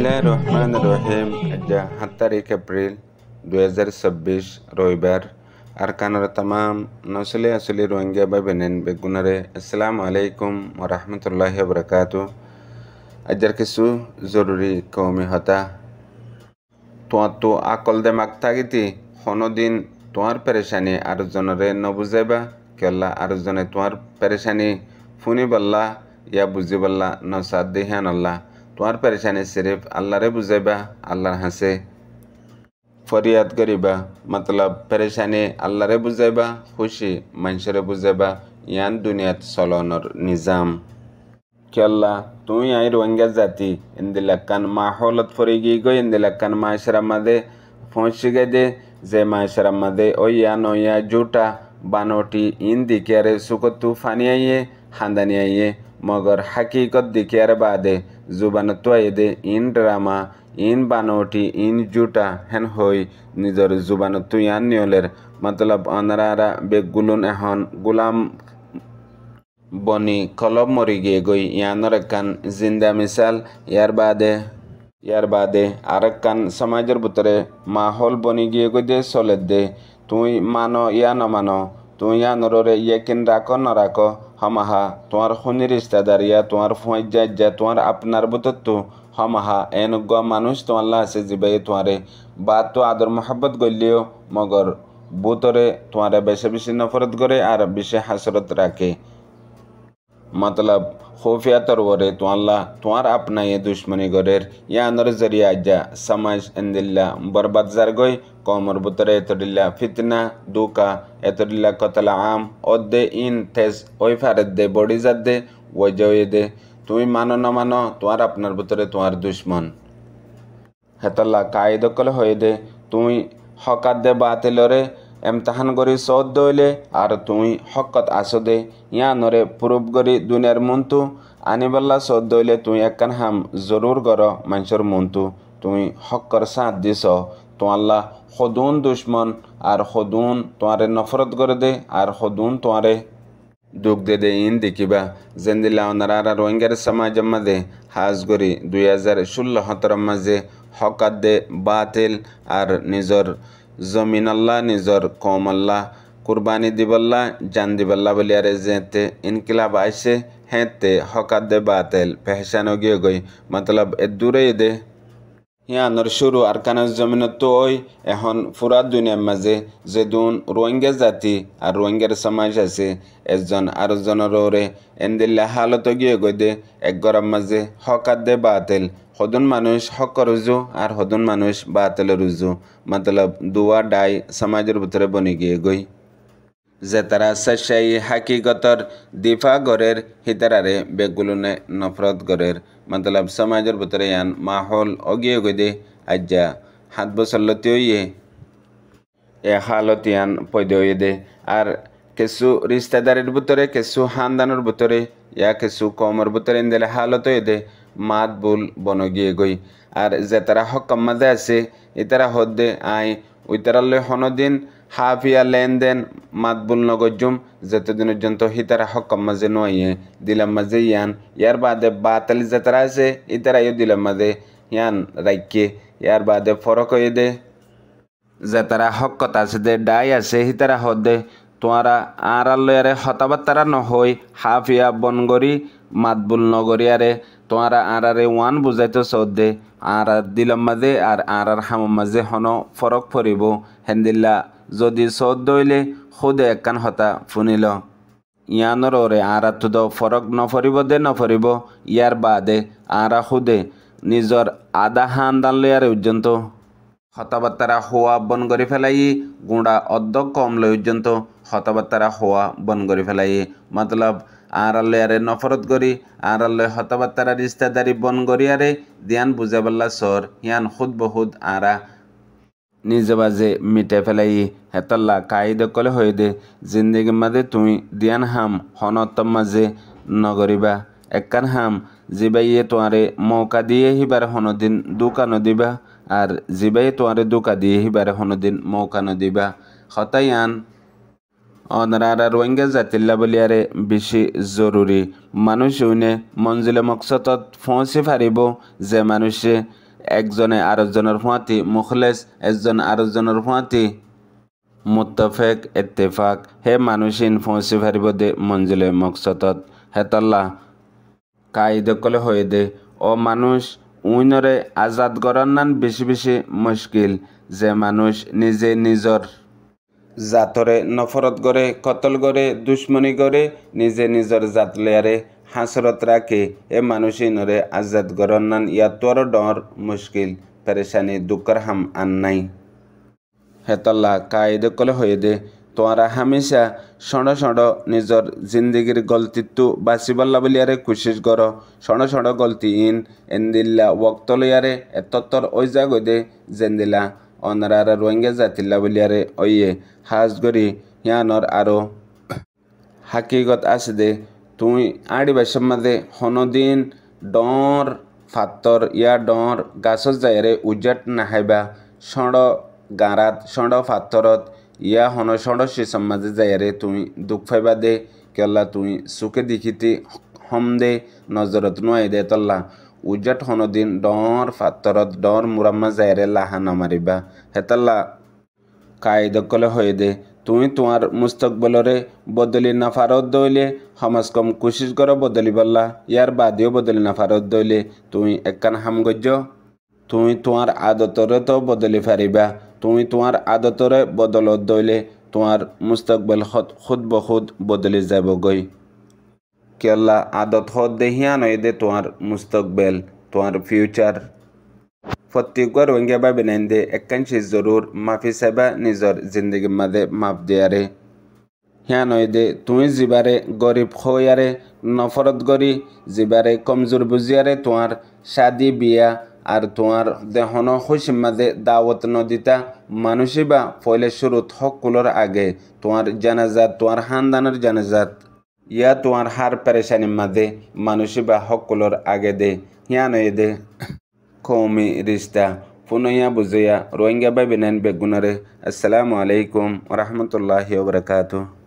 বিসমিল্লাহ রহমান রহিম সাত তারিখ এপ্রিল দুই রবিবার আর কানার তাম নসলে আচলি রোহিঙ্গা বা বেনেন বেগুনারে আসসালাম আলাইকুম রহমতুল্লাহ বরকাত আজার কিছু জরুরি কৌমি হতা তোমার তো আকল দেমাক থাকিতি কোনোদিন তোমার পেরেশানি আরজনরে নবুজাইবা কেলা আরজনে তোমার পেরেশানি ফুনি বল্লা ইয়া বুঝি বল্লা নসাদ দিহান আল্লাহ তোমার পেরেশানি সিরিফ আল্লাহরে বুঝাইবা আল্লাহর হাসে ফরিয়াদ করিবা মতলব পেরেশানি আল্লাহরে বুঝাইবা খুশি মানুষরে বুঝাইবা ইয়ান দুনিয়াত চলনের নিজাম কেল্লা তুই আই রোহিঙ্গা জাতি ইন্দিলাক্কান মাহলত ফরি গিয়ে গই ইন্দিলাক্কান মায়েশরা মাদে পৌঁছি গে দে যে মায়েশরা মাদে ওইয়া নইয়া জুটা বানটি ইন দিকে আরে সুকতু ফানিয়াইয়ে হান্দানিয়াইয়ে মগর হাকিকত দিকে আরে বাদে জুবানত্বয়েদে ইন ড্ৰামা ইন বানৌটি ইন জুটা হেন হৈ নিজৰ জুবানত্বয়ান নিয়লের মতলব অনারা বেগুলুন এখন গোলাম বনি কলব মৰি গিয়ে গৈ ইয়ানৰ একান জিন্দা মিছাল ইয়াৰ বাদে ইয়াৰ বাদে আরেক কান সমাজের ভিতরে মাহল বনি গিয়ে গৈ দে চলে দে তুই মানো ইয়া নমানো তুমি ইয়া নররে ইয়েকিন রাখো না রাখো হমাহা তোমার শনির ইস্তাদারিয়া তোমার ফুঁজা যা তোমার আপনার বুতত্তু হমাহা এনেকুৱা মানুষ তোমাল্লা আছে যিবাই তোমাৰে বা তো আদর মহাব্বত গলিও মগর বুতরে তোমারে বেশি বেশি নফরত করে আর বেশি হাসরত রাখে মতলব খুফিয়া তরবরে तो अल्लाह तुम्हार अपना ये दुश्मनी गरेर यानर जरिया जा समाज एंदिल्ला बर्बाद जारगय কমর বুতরে এতডিল্লা ফিতনা দুকা এতডিল্লা কতলা আম অদ্দে ইন তেজ ওই ফারেদ দে বডি জাত দে ওই জয়ে দে তুমি মানো না মানো তোমার আপনার ভিতরে তোমার দুশ্মন কায়ে কায়দকল হয়ে দে তুমি হকাত দে বাতিলরে এমতাহান গরি সদ দইলে আর তুই হকত আসদে ইয়ানরে পুরুব গরি দুনিয়ার মন্তু আনিবাল্লা সদ দইলে তুই একখান হাম জরুর গর মানুষের মন্তু তুই হকর সাঁত দিছ তোয়াল্লা সদুন দুশ্মন আর সদুন তোয়ারে নফরত করে দে আর সদুন তোয়ারে দুখ দে দে ইন দেখিবা জেন্দিলা অনারা রোহিঙ্গার সমাজ মাঝে হাজগরি দুই হাজার ষোলো সতেরো মাঝে হকাত দে বাতিল আর নিজৰ ज़मीन अल्लाह निज़र कौम अल्लाह क़ुरबानी दिबल्ला जान दिबल्ला बलिया जेते इनकलाब ऐसे हैं ते हकादे बातल पहचानोगे गई मतलब ए दूर दे হিয়ানৰ চুৰু আৰকানাজ জমিনতো ঐ এখন ফুৰা দুনিয়াৰ মাজে যদোন ৰোহিংগা জাতি আৰু ৰোহিংগাৰ সমাজ আছে এজন আৰু জনৰ ওৰে এনদিল্লা হালত গিয়ে গৈ দে একগৰাম মাজে দে বা তেল সদন মানুহ হক ৰুজু আৰু সদন মানুহ বাতিল ৰুজু মাতলব দুৱা দাই সমাজৰ ভিতৰত বনি গিয়ে গৈ যে তারা সাশাই হাকিগতর দিফা গড়ের হিতারারে বেগুলুনে নফরত গড়ের মতলব সমাজের ভিতরে ইয়ান মাহল অগিয়ে গদে আজ্যা হাত বসল্লতিও ইয়ে এ হালত ইয়ান পৈদ দে আর কিছু রিস্তাদারের ভিতরে কিছু হানদানোর ভিতরে ইয়া কিছু কমর ভিতরে ইন্দেলে হালত দে মাত বুল বন গিয়ে গই আর যে তারা হক মাদে আছে ইতারা হদ্দে আই উইতারাল্লে হনদিন হাফিয়া লেনদেন মাতবুল নগজ্জুম যতদিনের জন্ত হিতারা হকম মাঝে নয় দিলাম মাঝে ইয়ান ইয়ার বাদে বাতালি যাতারা আছে ইতারাইও দিলাম মাঝে ইয়ান রাইকে ইয়ার বাদে ফরক হয়ে দে যাতারা হক কথা আছে দে ডাই আছে হিতারা হদ দে তোয়ারা আড়ালয়ারে হতাবাত্তারা নহই হাফিয়া বনগরি মাতবুল নগরিয়ারে তোয়ারা আড়ারে ওয়ান বুঝাইতো দে আড়ার দিলাম মাঝে আর আড়ার হাম মাঝে হন ফরক ফরিব হেন্দিল্লা যদি চৌদ্দ দৌলে সুদে একান হতা ফুনিল ইয়ানৰৰে আঁৰা তুদ ফৰক নফৰিব দে নফৰিব ইয়াৰ বাদে আৰা সুদে নিজৰ আদা হাঁদান লৈ আৰু উজ্জন্ত হতবাৰ্তাৰা হোৱা বন কৰি পেলাই গুড়া অদ্দ কম লৈ উজ্জন্ত হতবাৰ্তাৰা হোৱা বন কৰি পেলাই মতলব আঁৰালৈয়াৰে নফৰত কৰি লৈ আঁৰালৈ বাৰ্তাৰা ৰিষ্টাদাৰী বন কৰিয়াৰে দিয়ান বুজাবলা চৰ সিয়ান সুদ বহুত আৰা নিজবাজে মিটে ফেলাই হেতল্লা কাঈদ কলে হৈ দে জিন্দগী মাজে তুমি দিয়ান হাম সনতম মাজে নগৰিবা একান হাম যিবাইয়ে তোমাৰে মৌকা দিয়ে সিবাৰে সনদিন দোকা নদিবা আৰু যিবাই তোমাৰে দোকা দিয়ে সিবাৰে সনদিন মৌকা নদিবা সতাই আন অনৰাৰ ৰোহিংগা জাতিলা বলিয়াৰে বেছি জৰুৰী মানুহ চুইনে মঞ্জিলে মকচদত ফঁচি ফাৰিব যে মানুহে একজনে আরেকজনের ফাঁতি মুখলেস একজন আরেকজনের ফাঁতি মুত্তফেক এতেফাক হে মানুষিন ফসি ফারিব দে মঞ্জিলে মকসত হেতাল্লা কায়দ কলে হয়ে দে অ মানুহ উইনৰে আজাদ কৰাৰ নান বেছি বেশি মুশকিল যে মানুহ নিজে নিজৰ জাতৰে নফৰত গৰে কতল গৰে দুশ্মনী কৰে নিজে নিজৰ জাত লেয়াৰে হাসরত রাখে এ নরে আজাদ ইয়া তোর ডর মুশকিল পেরেশানি দুকর হাম আন নাই হেতল্লা কায়দে কলে হয়ে দে তোয়ারা হামেশা সড় সড় নিজর জিন্দগির গলতিত্তু বাঁচিবল্লা বলিয়ারে কোশিস গর সড় সড় গলতি ইন এন্দিল্লা ওক্তলিয়ারে এতত্তর ঐজা জাগৈ দে জেন্দিলা অনরার রোহিঙ্গা জাতিল্লা বলিয়ারে অইয়ে হাজ গরি হিয়ানর আরো হাকিগত আছে দে তুই আড়ি বাইশম মাদে হনদিন ডৰ ফাতৰ ইয়া ডর গাছ জায়রে উজাট না হাইবা ষড় গাঁরাত ষড় ফাতরত ইয়া হন ষড় সে সম্মাজে যায়রে তুই দুঃখ ফাইবা দে কেলা তুই সুখে দেখিতি হম দে নজৰত নুয়াই দে তলা উজাট হনদিন ডৰ ফাতৰত ডৰ মুৰাম্মা যায়ৰে লাহা নমাৰিবা হেতাল্লা কায়দ কলে হয়ে দে তুমি তোমাৰ মুস্তকবলৰে বদলি নাফাৰত দৌলে সমাজকম কোচিছ কৰ বদলি পাৰলা ইয়াৰ বাদিও বদলি নাফাৰত দৌলে তুমি একান সামগ্ৰ্য তুমি তোমাৰ তো বদলি ফাৰিবা তুমি তোমাৰ আদতৰে বদলত দৌলে তোমাৰ মুস্তকবল সৎ সুদ বহুত বদলি যাবগৈ কেলা আদত সৎ দেহিয়া নহয় দে তোমাৰ মুস্তকবেল তোমাৰ future fotti gwaro ngeba binende ekkanchi zorur mafi seba nizor zindigi made mafdiyare দে তুমি zibare gorib khoyare নফরত গরি জিবারে কমজোর বুঝিয়ারে তোমার শাদি বিয়া আর তোমার দেহন খুশি মাঝে দাওয়াত নদিতা মানুষই বা ফলে শুরুত হকুলর আগে তোমার জানাজাত তোমার হানদানের জানাজাত ইয়া তোমার হার পেরেশানির মাঝে মানুষই বা হকুলোর আগে দে হিয়ান দে قوم رشدا فنيا بزيا روينجا بابنان بغنر السلام عليكم ورحمة الله وبركاته